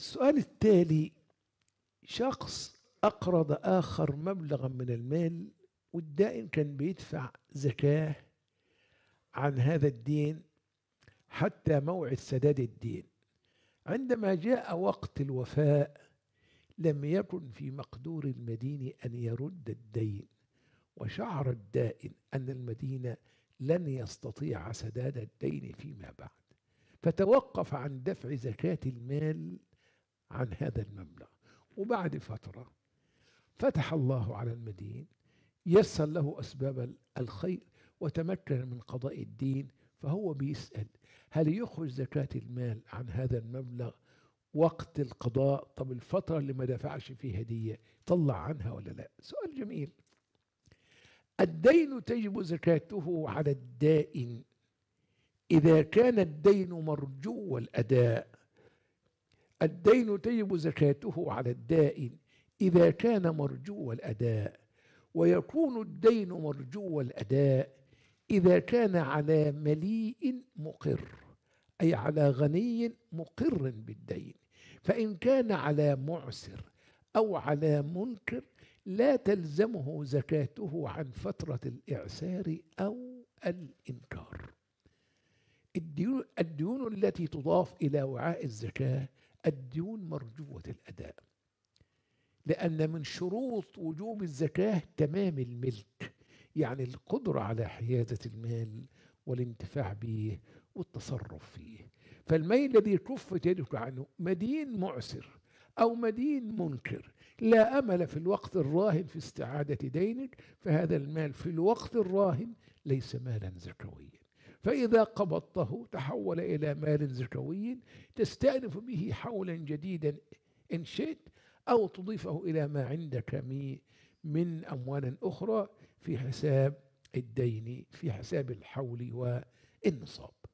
السؤال التالي شخص أقرض آخر مبلغا من المال والدائن كان بيدفع زكاة عن هذا الدين حتى موعد سداد الدين عندما جاء وقت الوفاء لم يكن في مقدور المدين أن يرد الدين وشعر الدائن أن المدينة لن يستطيع سداد الدين فيما بعد فتوقف عن دفع زكاة المال عن هذا المبلغ وبعد فترة فتح الله على المدين يسر له أسباب الخير وتمكن من قضاء الدين فهو بيسأل هل يخرج زكاة المال عن هذا المبلغ وقت القضاء طب الفترة اللي ما دفعش فيها هدية طلع عنها ولا لا سؤال جميل الدين تجب زكاته على الدائن إذا كان الدين مرجو الأداء الدين تجب زكاته على الدائن إذا كان مرجو الأداء ويكون الدين مرجو الأداء إذا كان على مليء مقر أي على غني مقر بالدين فإن كان على معسر أو على منكر لا تلزمه زكاته عن فترة الإعسار أو الإنكار الديون, الديون التي تضاف إلى وعاء الزكاة الديون مرجوة الأداء لأن من شروط وجوب الزكاة تمام الملك يعني القدرة على حيازة المال والانتفاع به والتصرف فيه فالمال الذي كفت يدك عنه مدين معسر أو مدين منكر لا أمل في الوقت الراهن في استعادة دينك فهذا المال في الوقت الراهن ليس مالا زكويا فإذا قبضته تحول إلى مال زكوي تستأنف به حولا جديدا إن شئت أو تضيفه إلى ما عندك من أموال أخرى في حساب الدين في حساب الحول والنصاب